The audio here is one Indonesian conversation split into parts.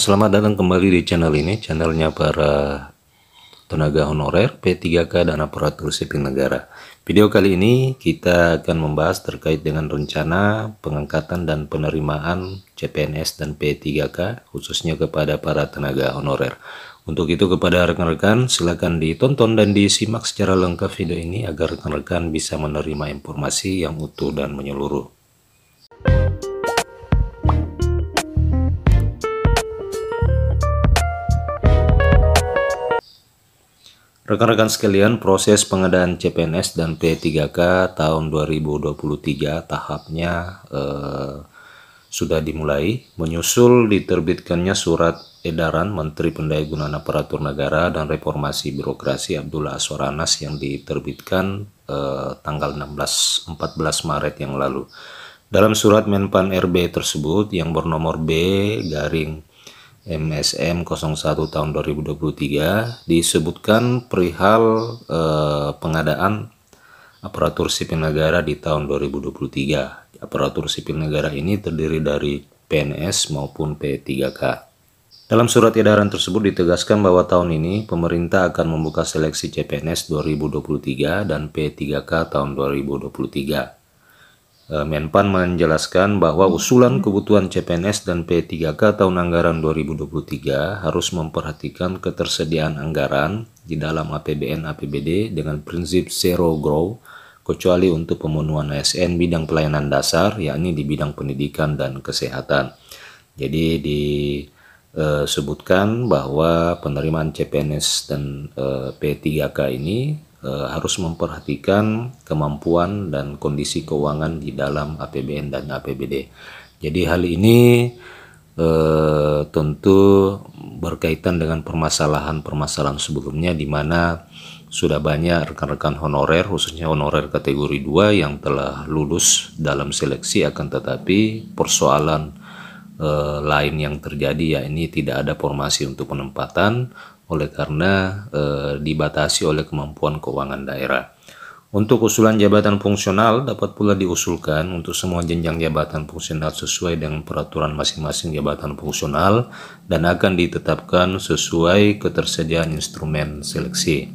Selamat datang kembali di channel ini, channelnya para tenaga honorer, P3K, dan aparatur sipil negara. Video kali ini kita akan membahas terkait dengan rencana pengangkatan dan penerimaan CPNS dan P3K, khususnya kepada para tenaga honorer. Untuk itu kepada rekan-rekan silakan ditonton dan disimak secara lengkap video ini agar rekan-rekan bisa menerima informasi yang utuh dan menyeluruh. Rekan-rekan sekalian, proses pengadaan CPNS dan P3K tahun 2023 tahapnya eh, sudah dimulai menyusul diterbitkannya surat edaran Menteri Pendayagunaan Aparatur Negara dan Reformasi Birokrasi Abdullah Aswar yang diterbitkan eh, tanggal 16 14 Maret yang lalu. Dalam surat Menpan RB tersebut yang bernomor B garing MSM 01 tahun 2023 disebutkan perihal eh, pengadaan aparatur sipil negara di tahun 2023. Aparatur sipil negara ini terdiri dari PNS maupun P3K. Dalam surat edaran tersebut ditegaskan bahwa tahun ini pemerintah akan membuka seleksi CPNS 2023 dan P3K tahun 2023. Eh, Menpan menjelaskan bahwa usulan kebutuhan CPNS dan P3K tahun anggaran 2023 harus memperhatikan ketersediaan anggaran di dalam APBN APBD dengan prinsip zero grow kecuali untuk pemenuhan ASN bidang pelayanan dasar yakni di bidang pendidikan dan kesehatan. Jadi disebutkan bahwa penerimaan CPNS dan eh, P3K ini Eh, harus memperhatikan kemampuan dan kondisi keuangan di dalam APBN dan APBD. Jadi hal ini e, tentu berkaitan dengan permasalahan-permasalahan sebelumnya di mana sudah banyak rekan-rekan honorer khususnya honorer kategori 2 yang telah lulus dalam seleksi akan tetapi persoalan eh, lain yang terjadi ya ini tidak ada formasi untuk penempatan oleh karena e, dibatasi oleh kemampuan keuangan daerah. Untuk usulan jabatan fungsional dapat pula diusulkan untuk semua jenjang jabatan fungsional sesuai dengan peraturan masing-masing jabatan fungsional dan akan ditetapkan sesuai ketersediaan instrumen seleksi.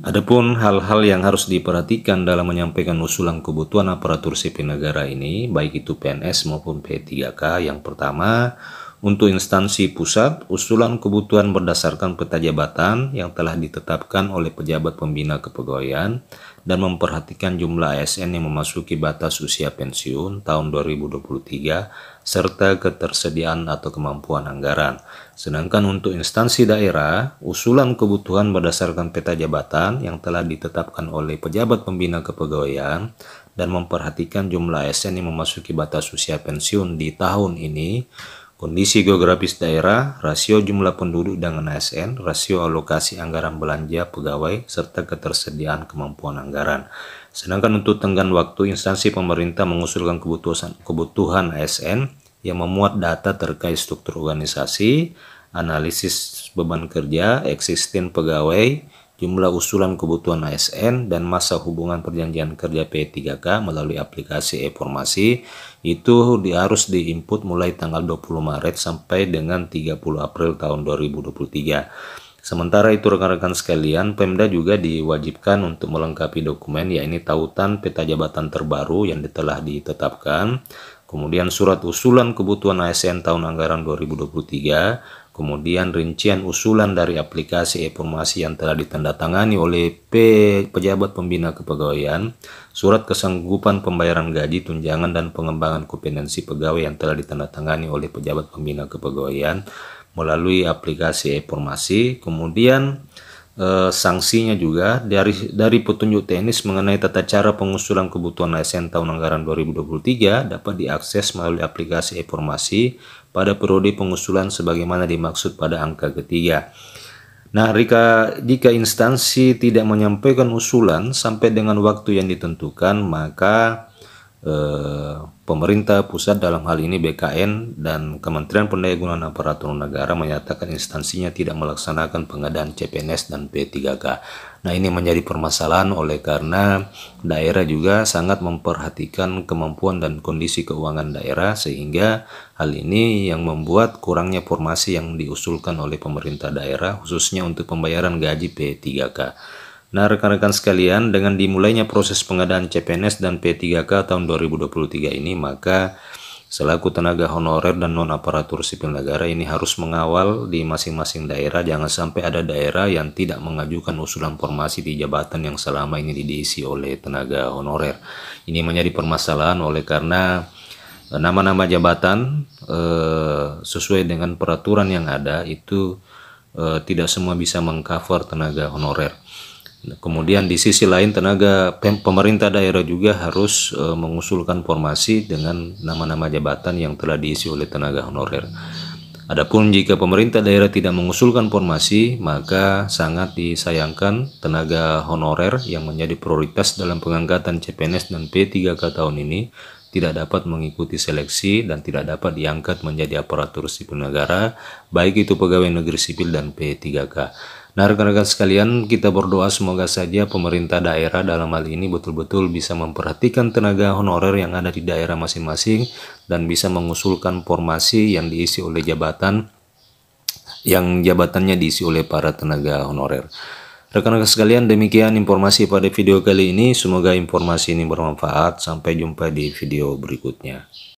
Adapun hal-hal yang harus diperhatikan dalam menyampaikan usulan kebutuhan aparatur sipil negara ini, baik itu PNS maupun P3K, yang pertama, untuk instansi pusat, usulan kebutuhan berdasarkan peta jabatan yang telah ditetapkan oleh pejabat pembina kepegawaian dan memperhatikan jumlah ASN yang memasuki batas usia pensiun tahun 2023 serta ketersediaan atau kemampuan anggaran. Sedangkan untuk instansi daerah, usulan kebutuhan berdasarkan peta jabatan yang telah ditetapkan oleh pejabat pembina kepegawaian dan memperhatikan jumlah ASN yang memasuki batas usia pensiun di tahun ini kondisi geografis daerah, rasio jumlah penduduk dengan ASN, rasio alokasi anggaran belanja pegawai, serta ketersediaan kemampuan anggaran. Sedangkan untuk tenggang waktu, instansi pemerintah mengusulkan kebutuhan, kebutuhan ASN yang memuat data terkait struktur organisasi, analisis beban kerja, eksisten pegawai, jumlah usulan kebutuhan ASN dan masa hubungan perjanjian kerja P3K melalui aplikasi e-formasi itu di, harus diinput mulai tanggal 20 Maret sampai dengan 30 April tahun 2023. Sementara itu rekan-rekan sekalian, Pemda juga diwajibkan untuk melengkapi dokumen yaitu tautan peta jabatan terbaru yang telah ditetapkan, kemudian surat usulan kebutuhan ASN tahun anggaran 2023, Kemudian rincian usulan dari aplikasi informasi yang telah ditandatangani oleh P, pejabat pembina kepegawaian, surat kesanggupan pembayaran gaji, tunjangan dan pengembangan kompetensi pegawai yang telah ditandatangani oleh pejabat pembina kepegawaian melalui aplikasi informasi. Kemudian eh, sanksinya juga dari dari petunjuk teknis mengenai tata cara pengusulan kebutuhan ASN tahun anggaran 2023 dapat diakses melalui aplikasi informasi pada periode pengusulan sebagaimana dimaksud pada angka ketiga. Nah, jika, jika instansi tidak menyampaikan usulan sampai dengan waktu yang ditentukan, maka Eh, pemerintah pusat dalam hal ini BKN dan Kementerian Pendayagunaan Aparatur Negara menyatakan instansinya tidak melaksanakan pengadaan CPNS dan P3K. Nah ini menjadi permasalahan oleh karena daerah juga sangat memperhatikan kemampuan dan kondisi keuangan daerah sehingga hal ini yang membuat kurangnya formasi yang diusulkan oleh pemerintah daerah khususnya untuk pembayaran gaji P3K. Nah rekan-rekan sekalian dengan dimulainya proses pengadaan CPNS dan P3K tahun 2023 ini maka selaku tenaga honorer dan non aparatur sipil negara ini harus mengawal di masing-masing daerah jangan sampai ada daerah yang tidak mengajukan usulan formasi di jabatan yang selama ini diisi oleh tenaga honorer. Ini menjadi permasalahan oleh karena eh, nama-nama jabatan eh, sesuai dengan peraturan yang ada itu eh, tidak semua bisa mengcover tenaga honorer Kemudian di sisi lain tenaga pemerintah daerah juga harus eh, mengusulkan formasi dengan nama-nama jabatan yang telah diisi oleh tenaga honorer. Adapun jika pemerintah daerah tidak mengusulkan formasi, maka sangat disayangkan tenaga honorer yang menjadi prioritas dalam pengangkatan CPNS dan P3K tahun ini tidak dapat mengikuti seleksi dan tidak dapat diangkat menjadi aparatur sipil negara, baik itu pegawai negeri sipil dan P3K. Nah rekan-rekan sekalian kita berdoa semoga saja pemerintah daerah dalam hal ini betul-betul bisa memperhatikan tenaga honorer yang ada di daerah masing-masing dan bisa mengusulkan formasi yang diisi oleh jabatan yang jabatannya diisi oleh para tenaga honorer. Rekan-rekan sekalian, demikian informasi pada video kali ini. Semoga informasi ini bermanfaat. Sampai jumpa di video berikutnya.